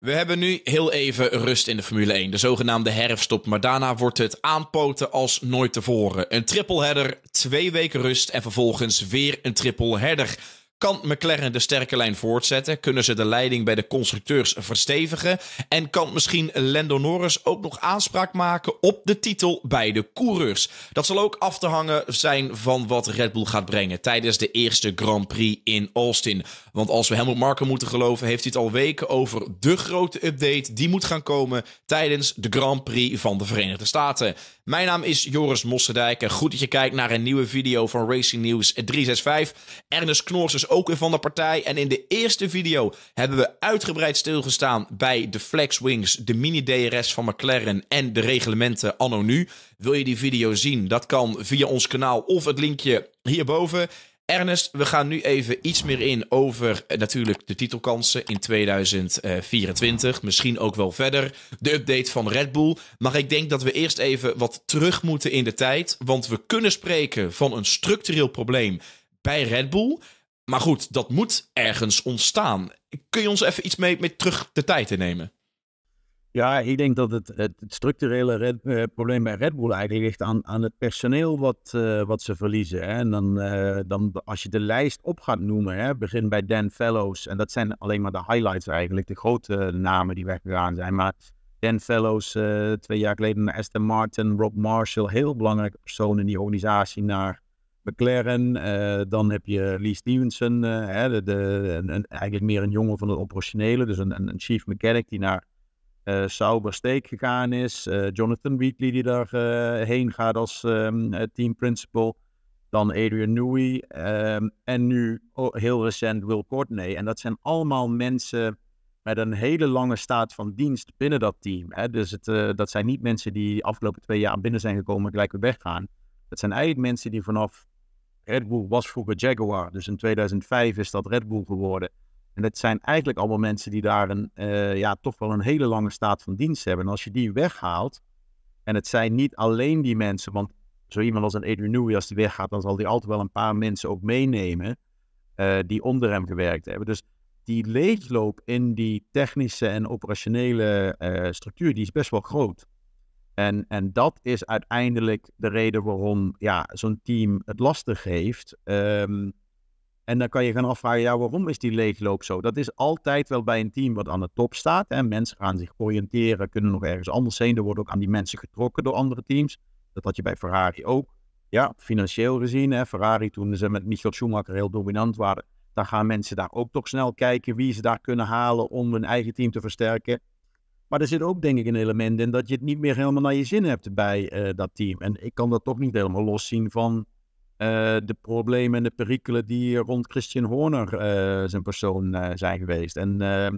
We hebben nu heel even rust in de Formule 1, de zogenaamde herfststop. Maar daarna wordt het aanpoten als nooit tevoren. Een triple header, twee weken rust en vervolgens weer een triple header. Kan McLaren de sterke lijn voortzetten? Kunnen ze de leiding bij de constructeurs verstevigen? En kan misschien Lando Norris ook nog aanspraak maken op de titel bij de coureurs? Dat zal ook af te hangen zijn van wat Red Bull gaat brengen tijdens de eerste Grand Prix in Austin. Want als we Helmut Marko moeten geloven, heeft hij het al weken over de grote update die moet gaan komen tijdens de Grand Prix van de Verenigde Staten. Mijn naam is Joris Mossendijk en goed dat je kijkt naar een nieuwe video van Racing News 365. Ernest Knoors is ook weer van de partij. En in de eerste video hebben we uitgebreid stilgestaan bij de Flexwings, de mini-DRS van McLaren en de reglementen anno nu. Wil je die video zien? Dat kan via ons kanaal of het linkje hierboven. Ernest, we gaan nu even iets meer in over eh, natuurlijk de titelkansen in 2024. Misschien ook wel verder. De update van Red Bull. Maar ik denk dat we eerst even wat terug moeten in de tijd. Want we kunnen spreken van een structureel probleem bij Red Bull. Maar goed, dat moet ergens ontstaan. Kun je ons even iets mee, terug de tijd innemen? Ja, ik denk dat het, het structurele eh, probleem bij Red Bull eigenlijk ligt aan, aan het personeel wat, eh, wat ze verliezen. Hè. En dan, eh, dan als je de lijst op gaat noemen, hè, begin bij Dan Fellows. En dat zijn alleen maar de highlights eigenlijk, de grote namen die weggegaan zijn. Maar Dan Fellows, twee jaar geleden naar Aston Martin, Rob Marshall, heel belangrijke persoon in die organisatie, naar McLaren. Uh, dan heb je Lee Stevenson, uh, hè, de, een, eigenlijk meer een jongen van het operationele. Dus een, een chief mechanic die naar uh, Sauber Steak gegaan is. Jonathan Wheatley die daar heen gaat als ehm, team principal. Dan Adrian Newey. Ehm, en nu heel recent Will Courtney. En dat zijn allemaal mensen met een hele lange staat van dienst binnen dat team. Hè. Dus het, dat zijn niet mensen die de afgelopen twee jaar binnen zijn gekomen en gelijk weer weggaan. Dat zijn eigenlijk mensen die vanaf Red Bull was vroeger Jaguar, dus in 2005 is dat Red Bull geworden. En dat zijn eigenlijk allemaal mensen die daar een, eh, ja, toch wel een hele lange staat van dienst hebben. En als je die weghaalt, en het zijn niet alleen die mensen, want zo iemand als een Adrian Newey, als die weggaat, dan zal die altijd wel een paar mensen ook meenemen eh, die onder hem gewerkt hebben. Dus die leegloop in die technische en operationele eh, structuur, die is best wel groot. En, en dat is uiteindelijk de reden waarom ja, zo'n team het lastig heeft. Ehm, en dan kan je gaan afvragen, ja, waarom is die leegloop zo? Dat is altijd wel bij een team wat aan de top staat. En mensen gaan zich oriënteren, kunnen nog ergens anders heen. Er worden ook aan die mensen getrokken door andere teams. Dat had je bij Ferrari ook. Ja, financieel gezien, hè, Ferrari toen ze met Michael Schumacher heel dominant waren. Dan gaan mensen daar ook toch snel kijken wie ze daar kunnen halen om hun eigen team te versterken. Maar er zit ook denk ik een element in dat je het niet meer helemaal naar je zin hebt bij eh, dat team. En ik kan dat toch niet helemaal loszien van eh, de problemen en de perikelen die rond Christian Horner eh, zijn persoon zijn geweest. En ehm,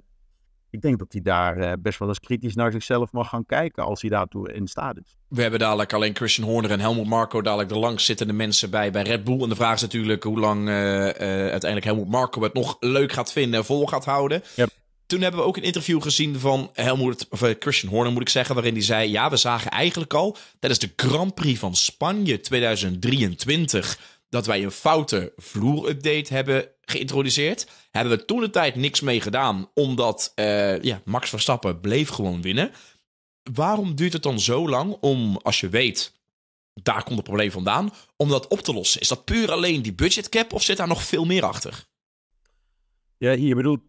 ik denk dat hij daar best wel eens kritisch naar zichzelf mag gaan kijken als hij daartoe in staat is. We hebben dadelijk alleen Christian Horner en Helmut Marco dadelijk de langzittende mensen bij, bij Red Bull. En de vraag is natuurlijk hoe lang uiteindelijk Helmut Marco het nog leuk gaat vinden en vol gaat houden. Yep toen hebben we ook een interview gezien van Helmut, of eh, Christian Horner, moet ik zeggen, waarin hij zei: Ja, we zagen eigenlijk al tijdens de Grand Prix van Spanje 2023 dat wij een foute vloerupdate hebben geïntroduceerd. Hebben we toen de tijd niks mee gedaan, omdat eh, ja, Max Verstappen bleef gewoon winnen. Waarom duurt het dan zo lang om, als je weet, daar komt het probleem vandaan, om dat op te lossen? Is dat puur alleen die budgetcap of zit daar nog veel meer achter? Ja, je bedoelt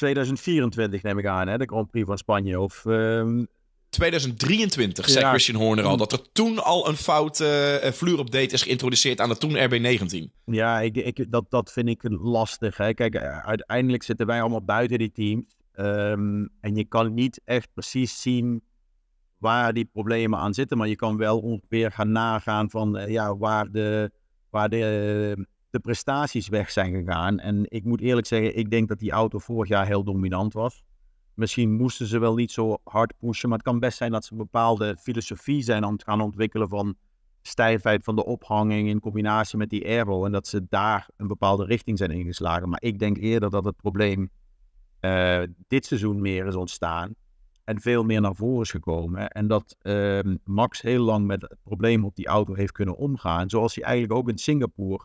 2024 neem ik aan, hè, de Grand Prix van Spanje. Of, 2023, ehm, zei Christian Horner al, hm. dat er toen al een fout uh, is geïntroduceerd aan de toen RB19. Ja, ik, ik, dat, dat vind ik lastig. Hè. Kijk, eh, uiteindelijk zitten wij allemaal buiten die teams. Ehm, en je kan niet echt precies zien waar die problemen aan zitten. Maar je kan wel ongeveer gaan nagaan van eh, ja, waar de, waar de de prestaties weg zijn gegaan. En ik moet eerlijk zeggen, ik denk dat die auto vorig jaar heel dominant was. Misschien moesten ze wel niet zo hard pushen, maar het kan best zijn dat ze een bepaalde filosofie zijn aan het gaan ontwikkelen van stijfheid van de ophanging in combinatie met die aero. En dat ze daar een bepaalde richting zijn ingeslagen. Maar ik denk eerder dat het probleem eh, dit seizoen meer is ontstaan en veel meer naar voren is gekomen. En dat ehm, Max heel lang met het probleem op die auto heeft kunnen omgaan. Zoals hij eigenlijk ook in Singapore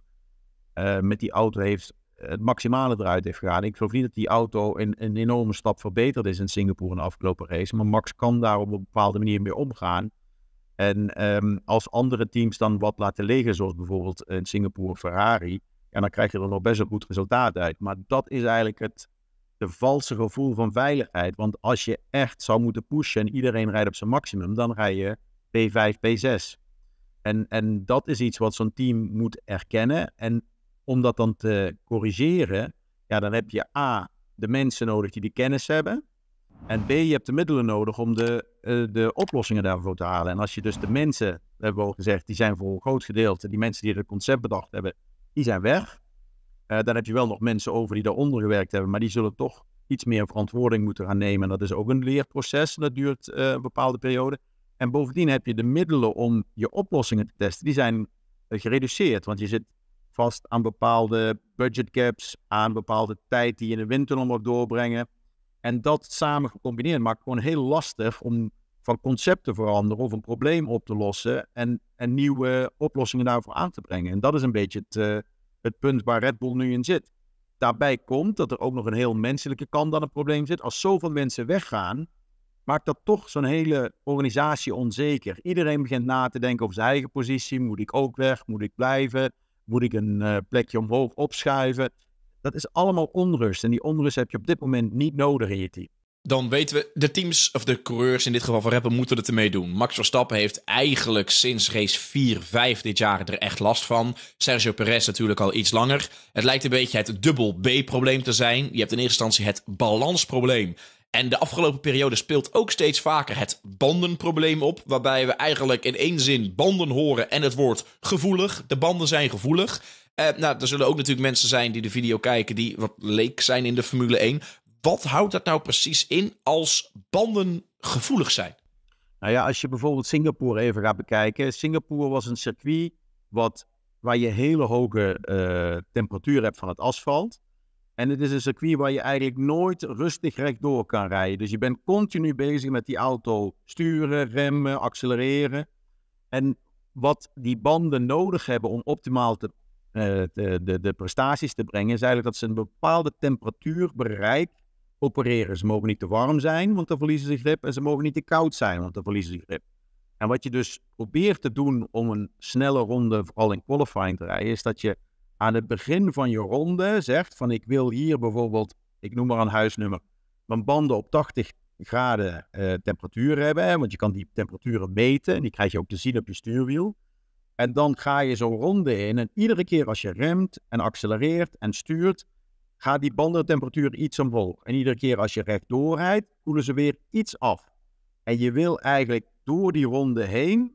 eh, met die auto heeft eh, het maximale eruit heeft gehaald. Ik geloof niet dat die auto een, een enorme stap verbeterd is in Singapore in de afgelopen race. Maar Max kan daar op een bepaalde manier mee omgaan. En ehm, als andere teams dan wat laten liggen, zoals bijvoorbeeld eh, in Singapore Ferrari, ja, dan krijg je er nog best een goed resultaat uit. Maar dat is eigenlijk het de valse gevoel van veiligheid. Want als je echt zou moeten pushen en iedereen rijdt op zijn maximum, dan rij je P5, P6. En, en dat is iets wat zo'n team moet erkennen. En om dat dan te corrigeren, ja, dan heb je A, de mensen nodig die die kennis hebben. En B, je hebt de middelen nodig om de, eh, de oplossingen daarvoor te halen. En als je dus de mensen, hebben we al gezegd, die zijn voor een groot gedeelte, die mensen die het concept bedacht hebben, die zijn weg. Eh, dan heb je wel nog mensen over die daaronder gewerkt hebben, maar die zullen toch iets meer verantwoording moeten gaan nemen. En dat is ook een leerproces, dat duurt eh, een bepaalde periode. En bovendien heb je de middelen om je oplossingen te testen, die zijn gereduceerd. Want je zit vast aan bepaalde budgetcaps, aan bepaalde tijd die je in de windtunnel mag doorbrengen. En dat samen gecombineerd maakt gewoon heel lastig om van concept te veranderen of een probleem op te lossen en, en nieuwe oplossingen daarvoor aan te brengen. En dat is een beetje het, eh, het punt waar Red Bull nu in zit. Daarbij komt dat er ook nog een heel menselijke kant aan het probleem zit. Als zoveel mensen weggaan, maakt dat toch zo'n hele organisatie onzeker. Iedereen begint na te denken over zijn eigen positie. Moet ik ook weg? Moet ik blijven? Moet ik een eh, plekje omhoog opschuiven? Dat is allemaal onrust. En die onrust heb je op dit moment niet nodig in je team. Dan weten we, de teams, of de coureurs in dit geval van Rappen, moeten het ermee doen. Max Verstappen heeft eigenlijk sinds race 4, 5 dit jaar er echt last van. Sergio Perez natuurlijk al iets langer. Het lijkt een beetje het dubbel B-probleem te zijn. Je hebt in eerste instantie het balansprobleem en de afgelopen periode speelt ook steeds vaker het bandenprobleem op. Waarbij we eigenlijk in één zin banden horen en het woord gevoelig. De banden zijn gevoelig. Eh, nou, er zullen ook natuurlijk mensen zijn die de video kijken die wat leek zijn in de Formule 1. Wat houdt dat nou precies in als banden gevoelig zijn? Nou ja, als je bijvoorbeeld Singapore even gaat bekijken. Singapore was een circuit wat, waar je hele hoge uh, temperatuur hebt van het asfalt. En het is een circuit waar je eigenlijk nooit rustig rechtdoor kan rijden. Dus je bent continu bezig met die auto sturen, remmen, accelereren. En wat die banden nodig hebben om optimaal eh, te, de, de prestaties te brengen, is eigenlijk dat ze een bepaalde temperatuur bereikt opereren. Ze mogen niet te warm zijn, want dan verliezen ze grip. En ze mogen niet te koud zijn, want dan verliezen ze grip. En wat je dus probeert te doen om een snelle ronde, vooral in qualifying te rijden, is dat je aan het begin van je ronde zegt van ik wil hier bijvoorbeeld, ik noem maar een huisnummer, mijn banden op 80 graden eh, temperatuur hebben. Want je kan die temperaturen meten en die krijg je ook te zien op je stuurwiel. En dan ga je zo'n ronde in en iedere keer als je remt en accelereert en stuurt, gaat die bandentemperatuur iets omhoog. En iedere keer als je rechtdoor rijdt, koelen ze weer iets af. En je wil eigenlijk door die ronde heen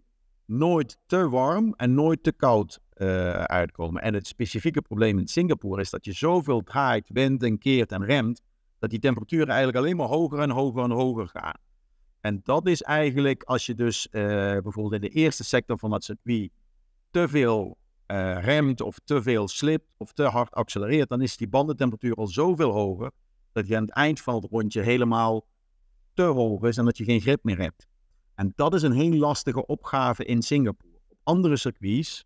nooit te warm en nooit te koud eh, uitkomen. En het specifieke probleem in Singapore is dat je zoveel draait, wendt en keert en remt, dat die temperaturen eigenlijk alleen maar hoger en hoger en hoger gaan. En dat is eigenlijk als je dus eh, bijvoorbeeld in de eerste sector van dat circuit te veel eh, remt of te veel slipt of te hard accelereert, dan is die bandentemperatuur al zoveel hoger dat je aan het eind van het rondje helemaal te hoog is en dat je geen grip meer hebt. En dat is een heel lastige opgave in Singapore. Op andere circuits,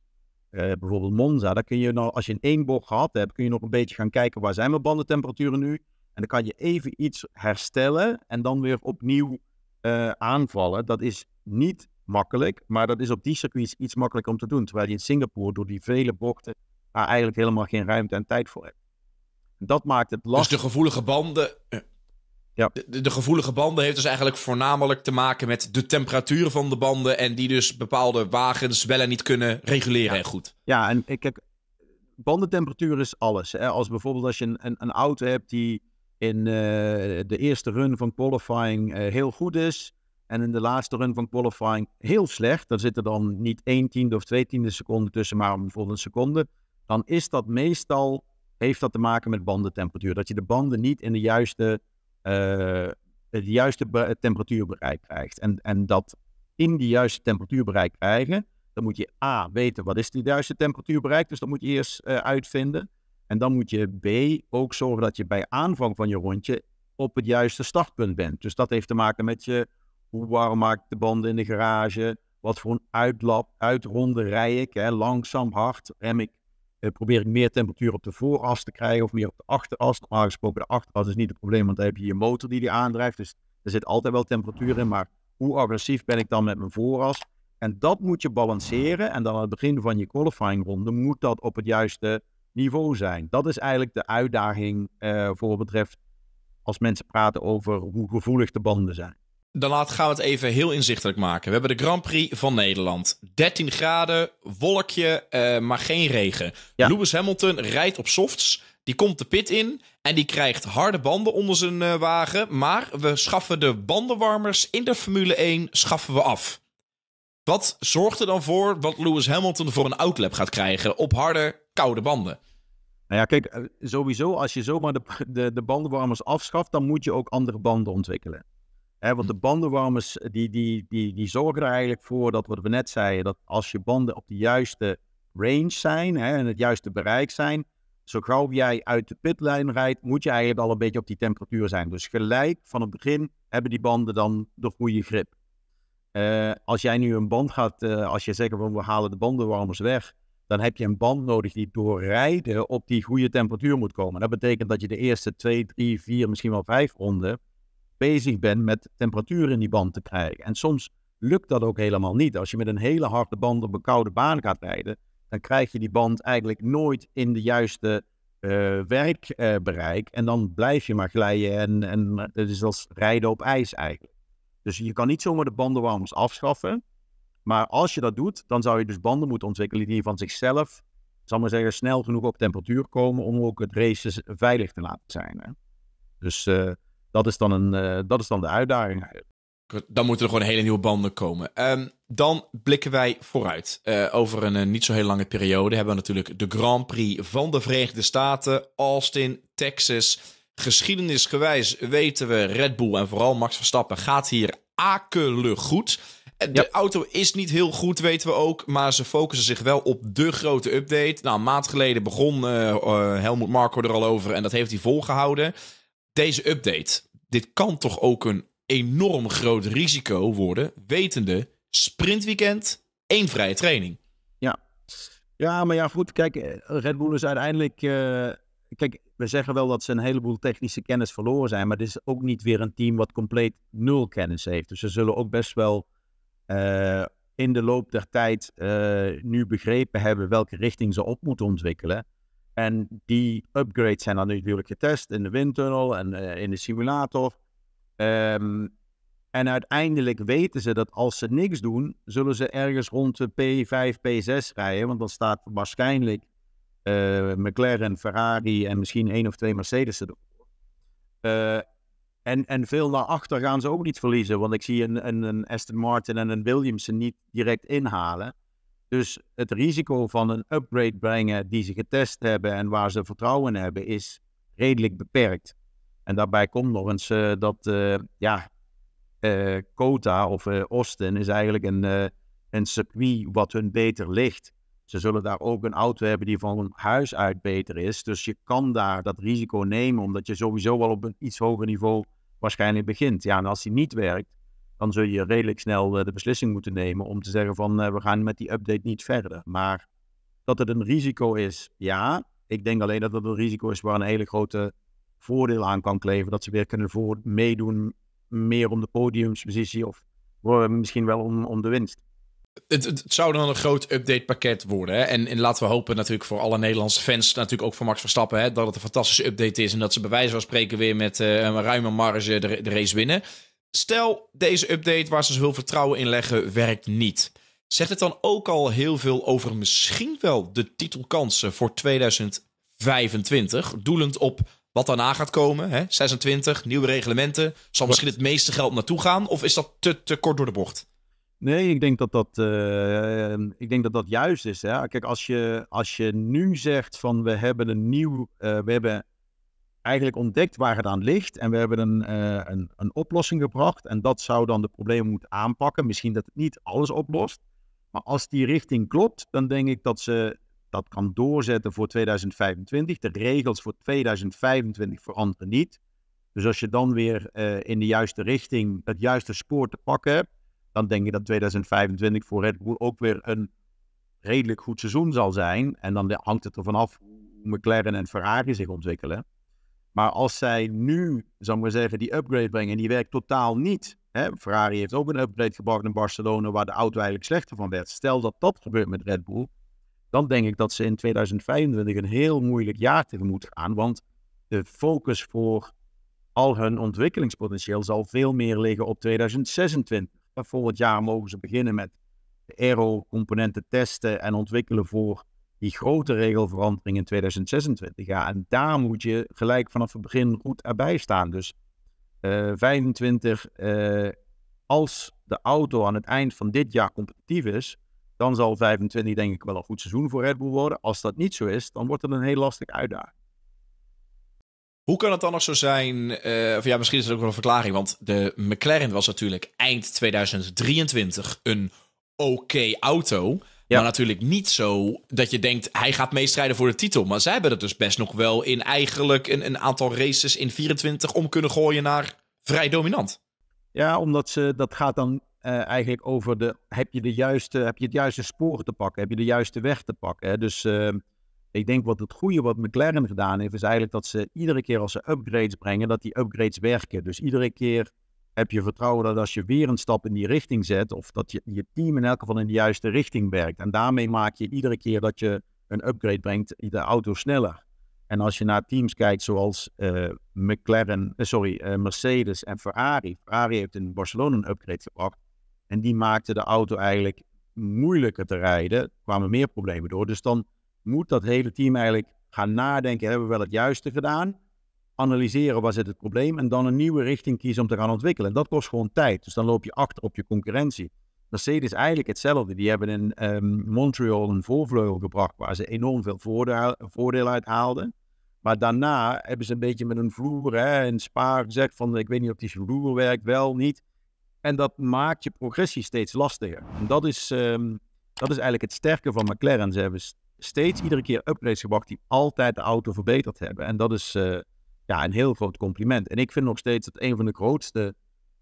eh, bijvoorbeeld Monza, daar kun je nou, als je een één bocht gehad hebt, kun je nog een beetje gaan kijken waar zijn mijn bandentemperaturen nu. En dan kan je even iets herstellen en dan weer opnieuw eh, aanvallen. Dat is niet makkelijk, maar dat is op die circuits iets makkelijker om te doen. Terwijl je in Singapore door die vele bochten daar eigenlijk helemaal geen ruimte en tijd voor hebt. Dat maakt het lastig. Dus de gevoelige banden eh, ja. De, gevoelige banden heeft dus eigenlijk voornamelijk te maken met de temperatuur van de banden. En die dus bepaalde wagens wel en niet kunnen reguleren ja. en goed. Ja, en kijk, bandentemperatuur is alles. Hè? Als bijvoorbeeld als je een, een, een auto hebt die in eh, de eerste run van qualifying eh, heel goed is. En in de laatste run van qualifying heel slecht. Dan zit er dan niet 1 tiende of 2 tiende seconde tussen, maar bijvoorbeeld een seconde. Dan is dat meestal, heeft dat te maken met bandentemperatuur. Dat je de banden niet in de juiste eh, het juiste temperatuurbereik krijgt. En, en dat in die juiste temperatuurbereik krijgen, dan moet je A, weten wat is die juiste temperatuurbereik. Dus dat moet je eerst eh, uitvinden. En dan moet je B, ook zorgen dat je bij aanvang van je rondje op het juiste startpunt bent. Dus dat heeft te maken met je, hoe warm maak ik de banden in de garage? Wat voor een uitlap, uitronde rij ik? Hè? Langzaam, hard, rem ik eh, probeer ik meer temperatuur op de vooras te krijgen of meer op de achteras. Normaal gesproken, de achteras is niet het probleem, want daar heb je je motor die die aandrijft. Dus er zit altijd wel temperatuur in. Maar hoe agressief ben ik dan met mijn vooras? En dat moet je balanceren. En dan aan het begin van je qualifying ronde moet dat op het juiste niveau zijn. Dat is eigenlijk de uitdaging eh, voor wat betreft als mensen praten over hoe gevoelig de banden zijn dan gaan we het even heel inzichtelijk maken. We hebben de Grand Prix van Nederland. 13 graden, wolkje, eh, maar geen regen. Lewis Hamilton rijdt op softs. Die komt de pit in en die krijgt harde banden onder zijn eh, wagen. Maar we schaffen de bandenwarmers in de Formule 1 schaffen we af. Wat zorgt er dan voor dat Lewis Hamilton voor een outlap gaat krijgen op harde, koude banden? Nou ja, kijk, eh, sowieso als je zomaar de, de, de bandenwarmers afschaft, dan moet je ook andere banden ontwikkelen want hm. de bandenwarmers eh, die, die, die, die zorgen er eigenlijk voor dat wat we net zeiden, dat als je banden op de juiste range zijn en het juiste bereik zijn, zo gauw jij uit de pitlijn rijdt, moet je eigenlijk al een beetje op die temperatuur zijn. Dus gelijk van het begin hebben die banden dan de goede grip. Eh, als jij nu een band gaat, eh, als je zegt van we halen de bandenwarmers weg, dan heb je een band nodig die door rijden op die goede temperatuur moet komen. Dat betekent dat je de eerste twee, drie, vier, misschien wel vijf ronden bezig bent met temperatuur in die band te krijgen. En soms lukt dat ook helemaal niet. Als je met een hele harde band op een koude baan gaat rijden, dan krijg je die band eigenlijk nooit in de juiste eh, werkbereik. en dan blijf je maar glijden en, en het is als rijden op ijs eigenlijk. Dus je kan niet zomaar de bandenwarmers afschaffen. Maar als je dat doet, dan zou je dus banden moeten ontwikkelen die van zichzelf, zal maar zeggen, snel genoeg op temperatuur komen om ook het race veilig te laten zijn. Hè? Dus eh, dat is dan, een, eh, dat is dan de uitdaging. Dan moeten er gewoon hele nieuwe banden komen. Ehm, dan blikken wij vooruit. Eh, over een, eh, niet zo heel lange periode hebben we natuurlijk de Grand Prix van de Verenigde Staten, Austin, Texas. Geschiedenisgewijs weten we, Red Bull en vooral Max Verstappen gaat hier akelig goed. De auto is niet heel goed, weten we ook. Maar ze focussen zich wel op de grote update. Nou, een maand geleden begon uh, Helmut Marko er al over en dat heeft hij volgehouden. Deze update, dit kan toch ook een enorm groot risico worden, wetende sprintweekend, één vrije training. Ja, ja maar ja, goed, kijk, Red Bull is uiteindelijk. Eh, kijk, we zeggen wel dat ze een heleboel technische kennis verloren zijn, maar dit is ook niet weer een team wat compleet nul kennis heeft. Dus ze zullen ook best wel. Eh, in de loop der tijd eh, nu begrepen hebben welke richting ze op moeten ontwikkelen. En die upgrades zijn dan natuurlijk getest in de windtunnel en eh, in de simulator. Ehm, en uiteindelijk weten ze dat als ze niks doen, zullen ze ergens rond de P5, P6 rijden. Want dan staat waarschijnlijk uh, McLaren, Ferrari en misschien één of twee Mercedes erdoor. Eh, en, en veel naar achter gaan ze ook niet verliezen. Want ik zie een, een, een Aston Martin en een Williamson niet direct inhalen. Dus het risico van een upgrade brengen die ze getest hebben en waar ze vertrouwen in hebben, is redelijk beperkt. En daarbij komt nog eens eh, dat uh, ja, uh, Kota of Austin is eigenlijk een, een circuit wat hun beter ligt. Ze zullen daar ook een auto hebben die van hun huis uit beter is. Dus je kan daar dat risico nemen, omdat je sowieso wel op een iets hoger niveau waarschijnlijk begint. Ja, en als die niet werkt, dan zul je redelijk snel eh, de beslissing moeten nemen om te zeggen van eh, we gaan met die update niet verder. Maar dat het een risico is, ja. Ik denk alleen dat het een risico is waar een hele grote voordeel aan kan kleven. Dat ze weer kunnen voor meedoen, meer om de podiumspositie of eh, misschien wel om, om de winst. Het, zou dan een groot updatepakket worden. Hè? En, laten we hopen natuurlijk voor alle Nederlandse fans, natuurlijk ook voor Max Verstappen, hè, dat het een fantastische update is en dat ze bij wijze van spreken weer met een ruime marge de race winnen. Stel, deze update waar ze zoveel dus vertrouwen in leggen, werkt niet. Zegt het dan ook al heel veel over misschien wel de titelkansen voor 2025, doelend op wat daarna gaat komen? Hè? 26, nieuwe reglementen. Zal misschien het meeste geld naartoe gaan? Of is dat te, te kort door de bocht? Nee, ik denk dat dat, eh, ik denk dat, dat juist is. Hè? Kijk, als je, als je nu zegt van we hebben een nieuw, eh, we hebben eigenlijk ontdekt waar het aan ligt. En we hebben een, eh, een, een, oplossing gebracht. En dat zou dan de problemen moeten aanpakken. Misschien dat het niet alles oplost. Maar als die richting klopt, dan denk ik dat ze dat kan doorzetten voor 2025. De regels voor 2025 veranderen niet. Dus als je dan weer eh, in de juiste richting het juiste spoor te pakken hebt, dan denk ik dat 2025 voor Red Bull ook weer een redelijk goed seizoen zal zijn. En dan hangt het er vanaf hoe McLaren en Ferrari zich ontwikkelen. Maar als zij nu, zal ik maar zeggen, die upgrade brengen en die werkt totaal niet. Hè? Ferrari heeft ook een upgrade gebracht in Barcelona, waar de auto eigenlijk slechter van werd. Stel dat dat gebeurt met Red Bull, dan denk ik dat ze in 2025 een heel moeilijk jaar tegemoet gaan. Want de focus voor al hun ontwikkelingspotentieel zal veel meer liggen op 2026. Volgend jaar mogen ze beginnen met aero-componenten testen en ontwikkelen voor die grote regelverandering in 2026. Ja, en daar moet je gelijk vanaf het begin goed erbij staan. Dus 25, eh, eh, als de auto aan het eind van dit jaar competitief is, dan zal 25 denk ik wel een goed seizoen voor Red Bull worden. Als dat niet zo is, dan wordt het een heel lastig uitdaging. Hoe kan het dan nog zo zijn? Eh, of ja, misschien is het ook wel een verklaring. Want de McLaren was natuurlijk eind 2023 een oké auto. Maar natuurlijk niet zo dat je denkt, hij gaat meestrijden voor de titel. Maar zij hebben het dus best nog wel in eigenlijk een, een aantal races in 24 om kunnen gooien naar vrij dominant. Ja, omdat ze, dat gaat dan eh, eigenlijk over de, heb je, de juiste, heb je het juiste spoor te pakken? Heb je de juiste weg te pakken? Hè? Dus ehm, ik denk wat het goede wat McLaren gedaan heeft, is eigenlijk dat ze iedere keer als ze upgrades brengen, dat die upgrades werken. Dus iedere keer heb je vertrouwen dat als je weer een stap in die richting zet, of dat je, je team in elk geval in de juiste richting werkt. En daarmee maak je iedere keer dat je een upgrade brengt, de auto sneller. En als je naar teams kijkt zoals eh, McLaren, eh, sorry, eh, Mercedes en Ferrari. Ferrari heeft in Barcelona een upgrade gebracht. En die maakte de auto eigenlijk moeilijker te rijden. kwamen meer problemen door. Dus dan moet dat hele team eigenlijk gaan nadenken, hebben we wel het juiste gedaan? analyseren waar zit het probleem en dan een nieuwe richting kiezen om te gaan ontwikkelen. En dat kost gewoon tijd. Dus dan loop je achter op je concurrentie. Mercedes eigenlijk hetzelfde. Die hebben in ehm, Montreal een voorvleugel gebracht waar ze enorm veel voordeel, voordeel uit haalden. Maar daarna hebben ze een beetje met een vloer hè, spaar gezegd van ik weet niet of die vloer werkt, wel, niet. En dat maakt je progressie steeds lastiger. En dat is, ehm, dat is eigenlijk het sterke van McLaren. Ze hebben steeds iedere keer upgrades gebracht die altijd de auto verbeterd hebben. En dat is... Eh, ja, een heel groot compliment. En ik vind nog steeds dat een van de grootste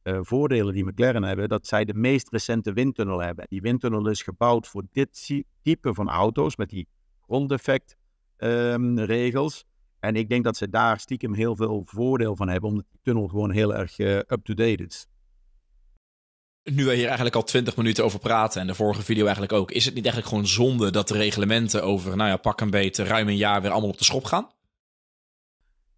eh, voordelen die McLaren hebben, dat zij de meest recente windtunnel hebben. Die windtunnel is gebouwd voor dit type van auto's met die grondeffectregels. Ehm, en ik denk dat ze daar stiekem heel veel voordeel van hebben, omdat die tunnel gewoon heel erg eh, up-to-date is. Nu we hier eigenlijk al twintig minuten over praten en de vorige video eigenlijk ook, is het niet eigenlijk gewoon zonde dat de reglementen over, nou ja, pak een beetje ruim een jaar weer allemaal op de schop gaan?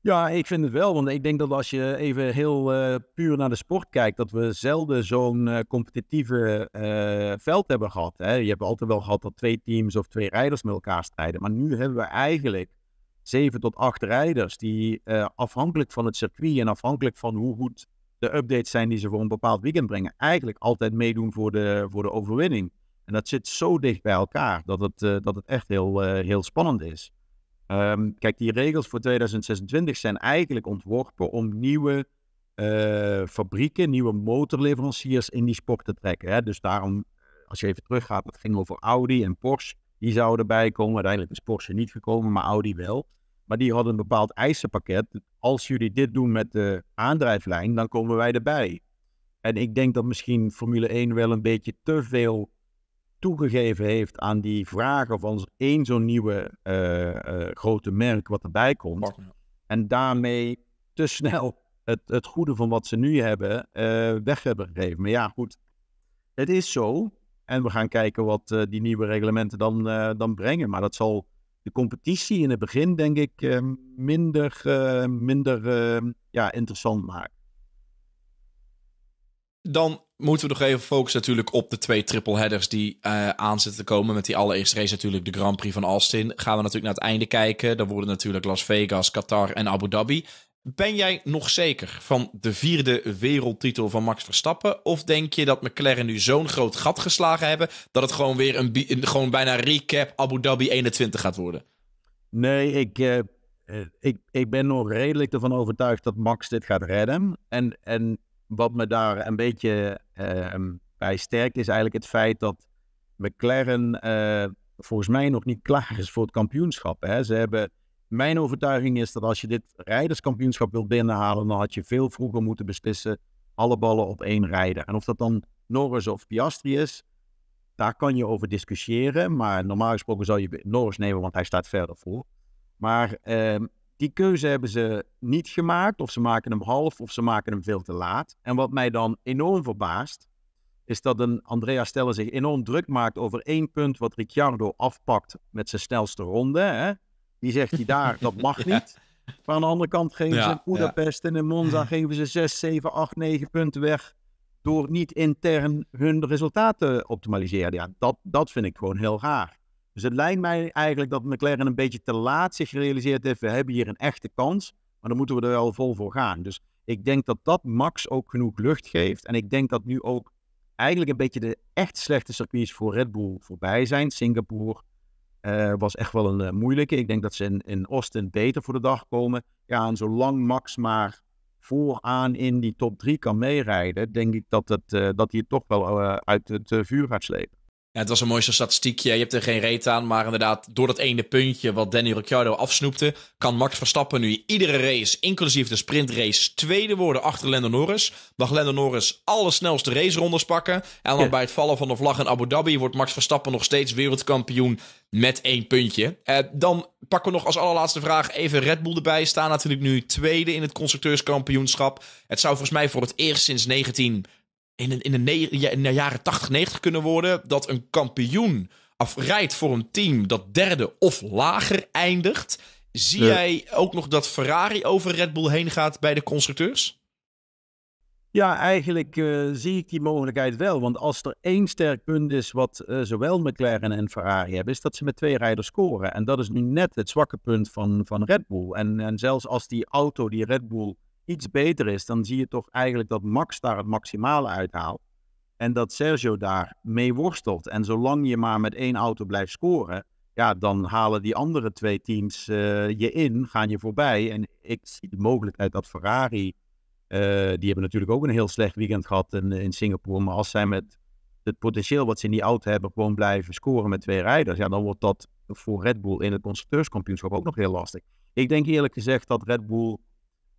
Ja, ik vind het wel. Want ik denk dat als je even heel eh, puur naar de sport kijkt, dat we zelden zo'n uh, competitieve eh, veld hebben gehad. Hè. Je hebt altijd wel gehad dat twee teams of twee rijders met elkaar strijden. Maar nu hebben we eigenlijk zeven tot acht rijders die afhankelijk van het circuit en afhankelijk van hoe goed de updates zijn die ze voor een bepaald weekend brengen, eigenlijk altijd meedoen voor de, voor de overwinning. En dat zit zo dicht bij elkaar dat het, dat het echt heel, heel spannend is. Ehm, kijk, die regels voor 2026 zijn eigenlijk ontworpen om nieuwe eh, fabrieken, nieuwe motorleveranciers in die sport te trekken. Hè? Dus daarom, eh, als je even teruggaat, het ging over Audi en Porsche. Die zouden erbij komen. Uiteindelijk is Porsche niet gekomen, maar Audi wel. Maar die hadden een bepaald eisenpakket. Als jullie dit doen met de aandrijflijn, dan komen wij erbij. En ik denk dat misschien Formule 1 wel een beetje te veel toegegeven heeft aan die vragen van één zo'n nieuwe eh, eh, grote merk wat erbij komt. En daarmee te snel het, het goede van wat ze nu hebben eh, weg hebben gegeven. Maar ja, goed, het is zo. En we gaan kijken wat die nieuwe reglementen dan, dan brengen. Maar dat zal de competitie in het begin, denk ik, minder, minder ja, interessant maken. Dan moeten we nog even focussen natuurlijk op de twee triple headers die uh, aan zitten te komen. Met die allereerste race natuurlijk de Grand Prix van Austin. Gaan we natuurlijk naar het einde kijken. Dan worden natuurlijk Las Vegas, Qatar en Abu Dhabi. Ben jij nog zeker van de vierde wereldtitel van Max Verstappen? Of denk je dat McLaren nu zo'n groot gat geslagen hebben dat het gewoon weer een, gewoon bijna recap Abu Dhabi 21 gaat worden? Nee, ik, eh, eh, ik, ik ben nog redelijk ervan overtuigd dat Max dit gaat redden. En, en wat me daar een beetje ehm, bij sterkt, is eigenlijk het feit dat McLaren eh, volgens mij nog niet klaar is voor het kampioenschap. Hè. Ze hebben, mijn overtuiging is dat als je dit rijderskampioenschap wilt binnenhalen, dan had je veel vroeger moeten beslissen alle ballen op één rijden. En of dat dan Norris of Piastri is, daar kan je over discussiëren. Maar normaal gesproken zou je Norris nemen, want hij staat verder voor. Maar ehm, die keuze hebben ze niet gemaakt, of ze maken hem half, of ze maken hem veel te laat. En wat mij dan enorm verbaast, is dat een Andrea Steller zich enorm druk maakt over één punt wat Ricciardo afpakt met zijn snelste ronde. Hè? Die zegt hij daar, dat mag niet. Maar aan de andere kant geven ze in Budapest en in Monza mm-hmm. geven ze 6, 7, 8, 9 punten weg. Door niet intern hun resultaten te optimaliseren. Ja, dat, dat vind ik gewoon heel raar. Dus het lijkt mij eigenlijk dat McLaren een beetje te laat zich gerealiseerd heeft. We hebben hier een echte kans, maar dan moeten we er wel vol voor gaan. Dus ik denk dat dat Max ook genoeg lucht geeft. En ik denk dat nu ook eigenlijk een beetje de echt slechte circuits voor Red Bull voorbij zijn. Singapore eh, was echt wel een eh, moeilijke. Ik denk dat ze in, in Austin beter voor de dag komen. Ja, en zolang Max maar vooraan in die top 3 kan meerijden, denk ik dat, het, eh, dat hij het toch wel uit het vuur gaat slepen. Ja, het was een mooiste zo'n statistiekje. Je hebt er geen reet aan. Maar inderdaad, door dat ene puntje wat Danny Ricciardo afsnoepte, kan Max Verstappen nu iedere race, inclusief de sprintrace, tweede worden achter Lando Norris. Mag Lando Norris alle snelste rondes pakken. En dan bij het vallen van de vlag in Abu Dhabi wordt Max Verstappen nog steeds wereldkampioen met één puntje. Eh, dan pakken we nog als allerlaatste vraag even Red Bull erbij. Staan natuurlijk nu tweede in het constructeurskampioenschap. Het zou volgens mij voor het eerst sinds 19 in, de, in, de in jaren 80, 90 kunnen worden. Dat een kampioen afrijdt voor een team dat derde of lager eindigt. Zie jij ook nog dat Ferrari over Red Bull heen gaat bij de constructeurs? Ja, eigenlijk eh, zie ik die mogelijkheid wel. Want als er één sterk punt is wat eh, zowel McLaren en Ferrari hebben, is dat ze met twee rijders scoren. En dat is nu net het zwakke punt van, van Red Bull. En, en zelfs als die auto die Red Bull iets beter is, dan zie je toch eigenlijk dat Max daar het maximale uithaalt. En dat Sergio daar mee worstelt. En zolang je maar met één auto blijft scoren, ja, dan halen die andere twee teams eh, je in, gaan je voorbij. En ik zie de mogelijkheid dat Ferrari, eh, die hebben natuurlijk ook een heel slecht weekend gehad in, in Singapore. Maar als zij met het potentieel wat ze in die auto hebben, gewoon blijven scoren met twee rijders, ja, dan wordt dat voor Red Bull in het constructeurskampioenschap ook nog heel lastig. Ik denk eerlijk gezegd dat Red Bull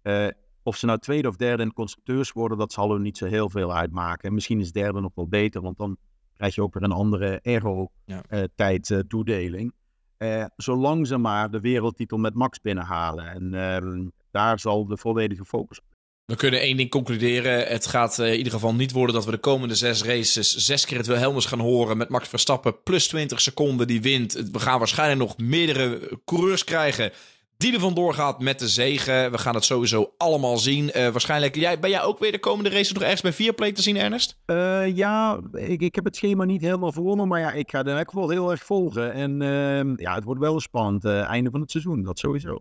eh, of ze nou tweede of derde in constructeurs worden, dat zal hun niet zo heel veel uitmaken. misschien is derde nog wel beter, want dan krijg je ook weer een andere aero-tijd-toedeling. Eh, eh, zolang ze maar de wereldtitel met Max binnenhalen. En ehm, daar zal de volledige focus op we kunnen één ding concluderen. Het gaat eh, in ieder geval niet worden dat we de komende zes races zes keer het Wilhelmus gaan horen met Max Verstappen plus 20 seconden die wint. We gaan waarschijnlijk nog meerdere coureurs krijgen die er vandoor gaat met de zegen. We gaan het sowieso allemaal zien. Uh, waarschijnlijk, jij, ben jij ook weer de komende race nog ergens bij Viaplay te zien, Ernest? Eh, ja, ik, ik, heb het schema niet helemaal voor maar ja, ik ga de wel heel erg volgen. En ehm, ja, het wordt wel spannend, eh, einde van het seizoen, dat sowieso.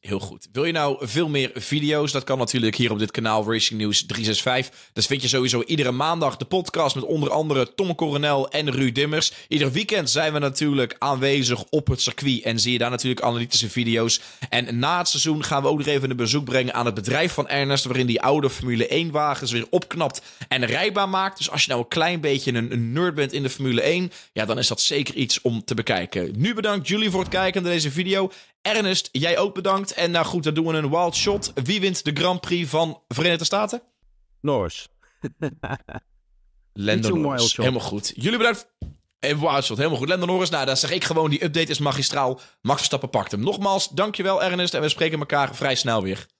Heel goed. Wil je nou veel meer video's? Dat kan natuurlijk hier op dit kanaal Racing News 365. Dus vind je sowieso iedere maandag de podcast met onder andere Tom Coronel en Ru Dimmers. Ieder weekend zijn we natuurlijk aanwezig op het circuit en zie je daar natuurlijk analytische video's. En na het seizoen gaan we ook nog even een bezoek brengen aan het bedrijf van Ernest, waarin die oude Formule 1 wagens weer opknapt en rijbaar maakt. Dus als je nou een klein beetje een, een nerd bent in de Formule 1, ja, dan is dat zeker iets om te bekijken. Nu bedankt jullie voor het kijken naar deze video Ernest, jij ook bedankt. En nou goed, dan doen we een wild shot. Wie wint de Grand Prix van Verenigde Staten? Norris. Lando Norris. Helemaal goed. Jullie bedankt. Een wild shot. Helemaal goed. Lando Norris. Nou, daar zeg ik gewoon, die update is magistraal. Max Verstappen pakt hem. Nogmaals, dankjewel Ernest. En we spreken elkaar vrij snel weer.